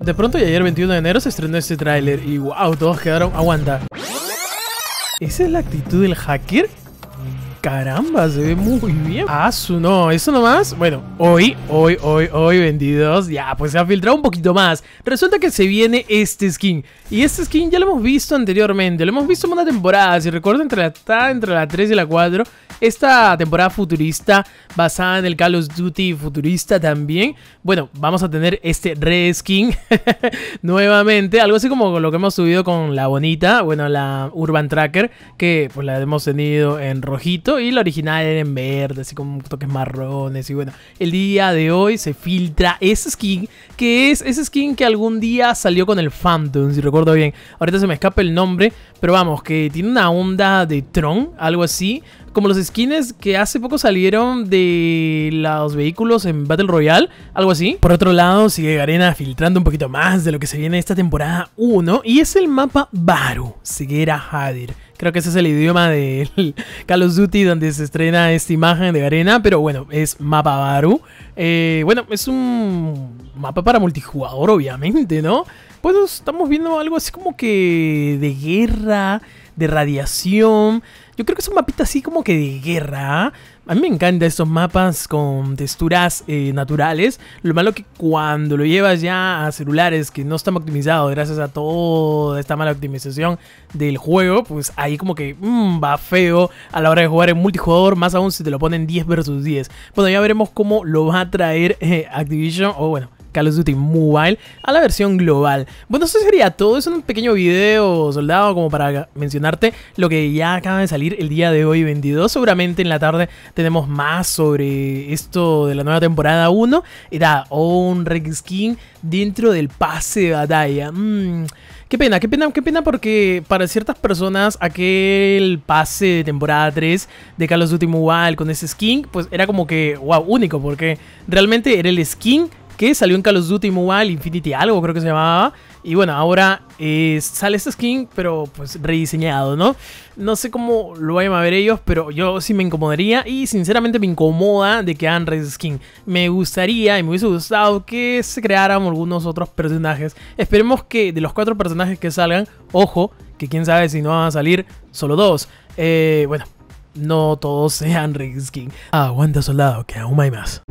De pronto y ayer 21 de enero se estrenó este tráiler y wow, todos quedaron aguanta. ¿Esa es la actitud del hacker? Caramba, se ve muy bien. Ah, su no, eso nomás. Bueno, hoy, hoy, hoy, hoy, vendidos. Ya, pues se ha filtrado un poquito más. Resulta que se viene este skin. Y este skin ya lo hemos visto anteriormente. Lo hemos visto en una temporada. Si recuerdo, entre la, entre la 3 y la 4. Esta temporada futurista, basada en el Call of Duty futurista también. Bueno, vamos a tener este Skin nuevamente. Algo así como lo que hemos subido con la bonita, bueno, la Urban Tracker, que pues la hemos tenido en rojito y la original era en verde, así con toques marrones y bueno, el día de hoy se filtra ese skin, que es ese skin que algún día salió con el Phantom, si recuerdo bien, ahorita se me escapa el nombre, pero vamos, que tiene una onda de Tron, algo así, como los skins que hace poco salieron de los vehículos en Battle Royale, algo así. Por otro lado, sigue Arena filtrando un poquito más de lo que se viene esta temporada 1 y es el mapa Baru, Ceguera Hadir. Creo que ese es el idioma de Call of Duty donde se estrena esta imagen de arena, pero bueno, es Mapa Baru. Eh, bueno, es un mapa para multijugador, obviamente, ¿no? Pues estamos viendo algo así como que de guerra, de radiación. Yo creo que es un mapita así como que de guerra. A mí me encantan estos mapas con texturas eh, naturales. Lo malo que cuando lo llevas ya a celulares que no están optimizados gracias a toda esta mala optimización del juego, pues ahí como que mm, va feo a la hora de jugar en multijugador, más aún si te lo ponen 10 versus 10. Bueno, ya veremos cómo lo va a traer eh, Activision o bueno, Call of Duty Mobile a la versión global. Bueno, eso sería todo. Es un pequeño video, soldado, como para mencionarte lo que ya acaba de salir el día de hoy, 22. Seguramente en la tarde tenemos más sobre esto de la nueva temporada 1. Era un Rex skin dentro del pase de batalla. Mm, qué pena, qué pena, qué pena, porque para ciertas personas aquel pase de temporada 3 de Call of Duty Mobile con ese skin, pues era como que, wow, único, porque realmente era el skin que salió en Call of Duty Mobile, Infinity algo creo que se llamaba. Y bueno, ahora eh, sale este skin, pero pues rediseñado, ¿no? No sé cómo lo vayan a ver ellos, pero yo sí me incomodaría y sinceramente me incomoda de que hagan red skin. Me gustaría y me hubiese gustado que se crearan algunos otros personajes. Esperemos que de los cuatro personajes que salgan, ojo, que quién sabe si no van a salir solo dos. Eh, bueno, no todos sean red skin. Aguanta soldado, que aún hay más.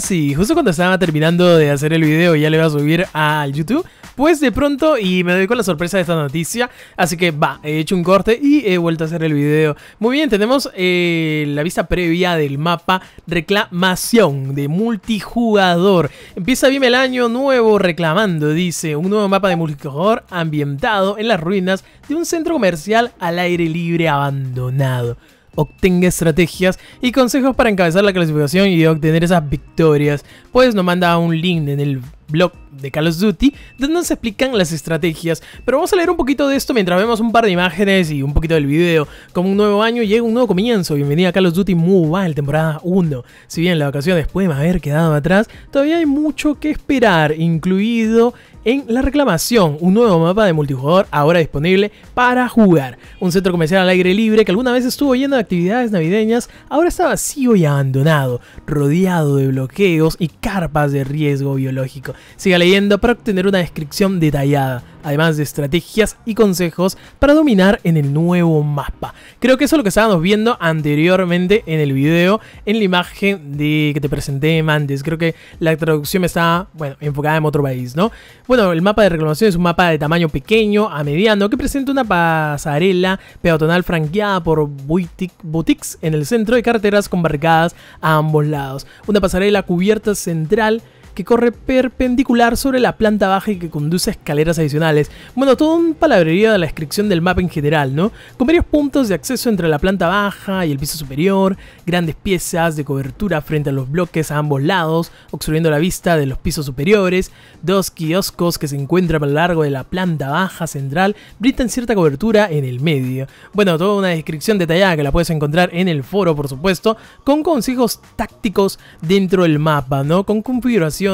justo cuando estaba terminando de hacer el video ya le iba a subir al YouTube, pues de pronto y me doy con la sorpresa de esta noticia, así que va, he hecho un corte y he vuelto a hacer el video. Muy bien, tenemos eh, la vista previa del mapa reclamación de multijugador. Empieza bien el año nuevo reclamando, dice, un nuevo mapa de multijugador ambientado en las ruinas de un centro comercial al aire libre abandonado obtenga estrategias y consejos para encabezar la clasificación y obtener esas victorias. Pues nos manda un link en el blog de Call of Duty, donde se explican las estrategias. Pero vamos a leer un poquito de esto mientras vemos un par de imágenes y un poquito del video. Como un nuevo año llega un nuevo comienzo. Bienvenida a Call of Duty Mobile, temporada 1. Si bien las vacaciones pueden haber quedado atrás, todavía hay mucho que esperar, incluido en La Reclamación, un nuevo mapa de multijugador ahora disponible para jugar. Un centro comercial al aire libre que alguna vez estuvo lleno de actividades navideñas, ahora está vacío y abandonado, rodeado de bloqueos y carpas de riesgo biológico. Siga leyendo para obtener una descripción detallada, además de estrategias y consejos para dominar en el nuevo mapa. Creo que eso es lo que estábamos viendo anteriormente en el video, en la imagen de que te presenté antes. Creo que la traducción está, bueno, enfocada en otro país, ¿no? Bueno, el mapa de reclamación es un mapa de tamaño pequeño a mediano que presenta una pasarela peatonal franqueada por boutiques en el centro de carreteras con barricadas a ambos lados. Una pasarela cubierta central que corre perpendicular sobre la planta baja y que conduce a escaleras adicionales. Bueno, todo un palabrerío de la descripción del mapa en general, ¿no? Con varios puntos de acceso entre la planta baja y el piso superior, grandes piezas de cobertura frente a los bloques a ambos lados, obstruyendo la vista de los pisos superiores, dos kioscos que se encuentran a lo largo de la planta baja central brindan cierta cobertura en el medio. Bueno, toda una descripción detallada que la puedes encontrar en el foro, por supuesto, con consejos tácticos dentro del mapa, ¿no? Con configuración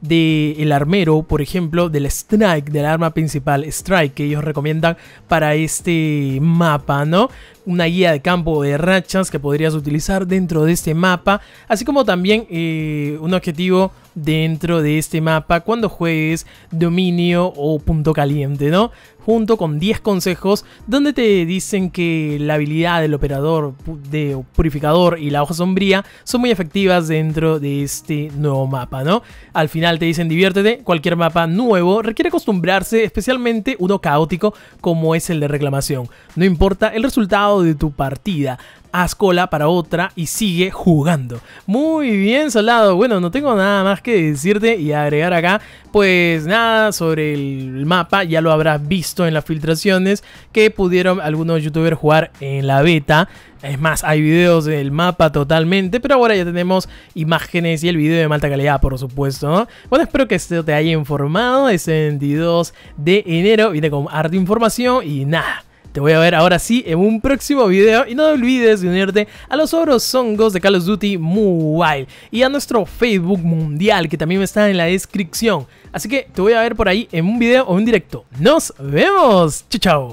de El Armero, por ejemplo, del Strike, del arma principal Strike, que ellos recomiendan para este mapa, ¿no? Una guía de campo de rachas que podrías utilizar dentro de este mapa, así como también eh, un objetivo dentro de este mapa cuando juegues dominio o punto caliente, ¿no? Junto con 10 consejos donde te dicen que la habilidad del operador de purificador y la hoja sombría son muy efectivas dentro de este nuevo mapa, ¿no? Al final te dicen diviértete, cualquier mapa nuevo requiere acostumbrarse, especialmente uno caótico como es el de reclamación. No importa el resultado de tu partida, a cola para otra y sigue jugando. Muy bien, soldado. Bueno, no tengo nada más que decirte y agregar acá. Pues nada, sobre el mapa ya lo habrás visto en las filtraciones que pudieron algunos youtubers jugar en la beta. Es más, hay videos del mapa totalmente, pero ahora ya tenemos imágenes y el video de malta calidad, por supuesto, Bueno, espero que esto te haya informado. Es el 22 de enero, viene con arte información y nada. Te voy a ver ahora sí en un próximo video y no olvides de unirte a los otros hongos de Call of Duty Mobile y a nuestro Facebook mundial que también está en la descripción. Así que te voy a ver por ahí en un video o en directo. ¡Nos vemos! ¡Chao, chao!